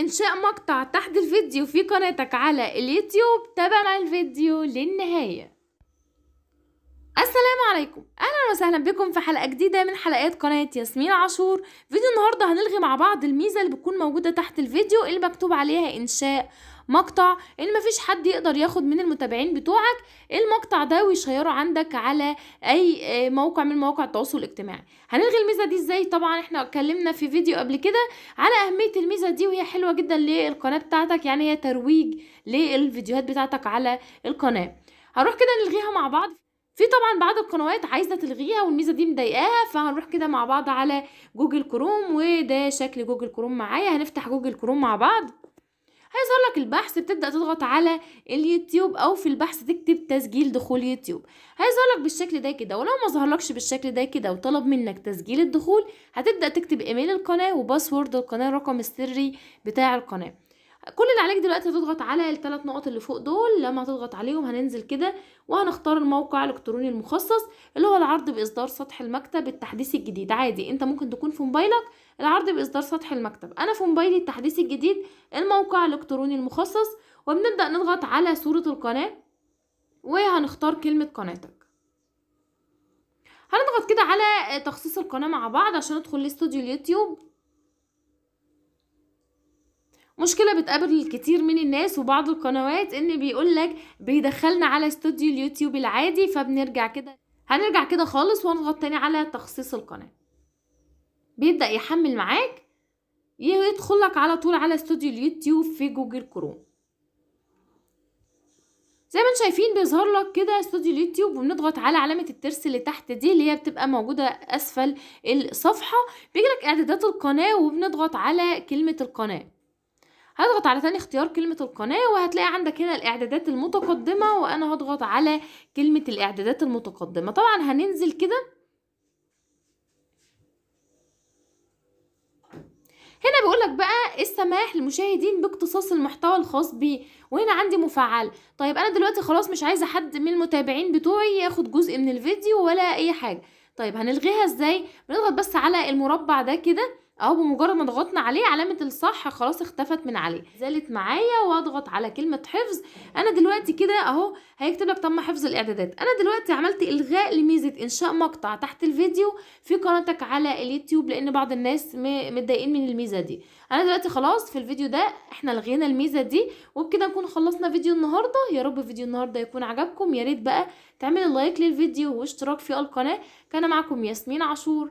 إنشاء مقطع تحت الفيديو في قناتك على اليوتيوب تابع مع الفيديو للنهاية السلام عليكم أهلا وسهلا بكم في حلقة جديدة من حلقات قناة ياسمين عاشور فيديو النهاردة هنلغي مع بعض الميزة اللي بتكون موجودة تحت الفيديو اللي مكتوب عليها إنشاء مقطع ان مفيش حد يقدر ياخد من المتابعين بتوعك المقطع ده ويشيره عندك على اي آه، موقع من مواقع التواصل الاجتماعي هنلغي الميزه دي ازاي طبعا احنا اتكلمنا في فيديو قبل كده على اهميه الميزه دي وهي حلوه جدا للقناه بتاعتك يعني هي ترويج للفيديوهات بتاعتك على القناه هروح كده نلغيها مع بعض في طبعا بعض القنوات عايزه تلغيها والميزه دي مضايقاها فهنروح كده مع بعض على جوجل كروم وده شكل جوجل كروم معايا هنفتح جوجل كروم مع بعض هيظهر لك البحث بتبدا تضغط على اليوتيوب او في البحث تكتب تسجيل دخول يوتيوب هيظهر لك بالشكل ده كده ولو ما ظهرلكش بالشكل ده كده وطلب منك تسجيل الدخول هتبدا تكتب ايميل القناه وباسورد القناه الرقم السري بتاع القناه كل اللي عليك دلوقتي هتضغط على الثلاث نقط اللي فوق دول لما هتضغط عليهم هننزل كده وهنختار الموقع الالكتروني المخصص اللي هو العرض باصدار سطح المكتب التحديث الجديد عادي انت ممكن تكون في موبايلك العرض باصدار سطح المكتب انا في موبايلي التحديث الجديد الموقع الالكتروني المخصص وبنبدا نضغط على صوره القناه وهنختار كلمه قناتك هنضغط كده على تخصيص القناه مع بعض عشان ادخل لاستوديو اليوتيوب مشكلة بتقابل الكتير من الناس وبعض القنوات ان بيقولك بيدخلنا على استوديو اليوتيوب العادي فبنرجع كده هنرجع كده خالص ونضغط تاني على تخصيص القناة بيبدأ يحمل معاك يدخلك على طول على استوديو اليوتيوب في جوجل كروم زي ما شايفين بيظهر لك كده استوديو اليوتيوب وبنضغط على علامه الترس اللي تحت دي اللي هي بتبقى موجوده اسفل الصفحه بيجي لك اعدادات القناه وبنضغط على كلمه القناه هضغط على ثاني اختيار كلمة القناة وهتلاقي عندك هنا الاعدادات المتقدمة وانا هضغط على كلمة الاعدادات المتقدمة طبعا هننزل كده هنا بيقولك بقى السماح للمشاهدين باقتصاص المحتوى الخاص بيه وهنا عندي مفعل طيب انا دلوقتي خلاص مش عايزه حد من المتابعين بتوعي ياخد جزء من الفيديو ولا اي حاجه طيب هنلغيها ازاي بنضغط بس على المربع ده كده اهو بمجرد ما ضغطنا عليه علامه الصح خلاص اختفت من عليه زالت معايا واضغط على كلمه حفظ انا دلوقتي كده اهو هيكتب لك تم حفظ الاعدادات انا دلوقتي عملت الغاء لميزه انشاء مقطع تحت الفيديو في قناتك على اليوتيوب لان بعض الناس متضايقين من الميزه دي انا دلوقتي خلاص في الفيديو ده احنا لغينا الميزه دي وبكده نكون خلصنا فيديو النهارده يا رب فيديو النهارده يكون عجبكم يا ريت بقى تعمل لايك للفيديو واشتراك في القناه كان معكم ياسمين عاشور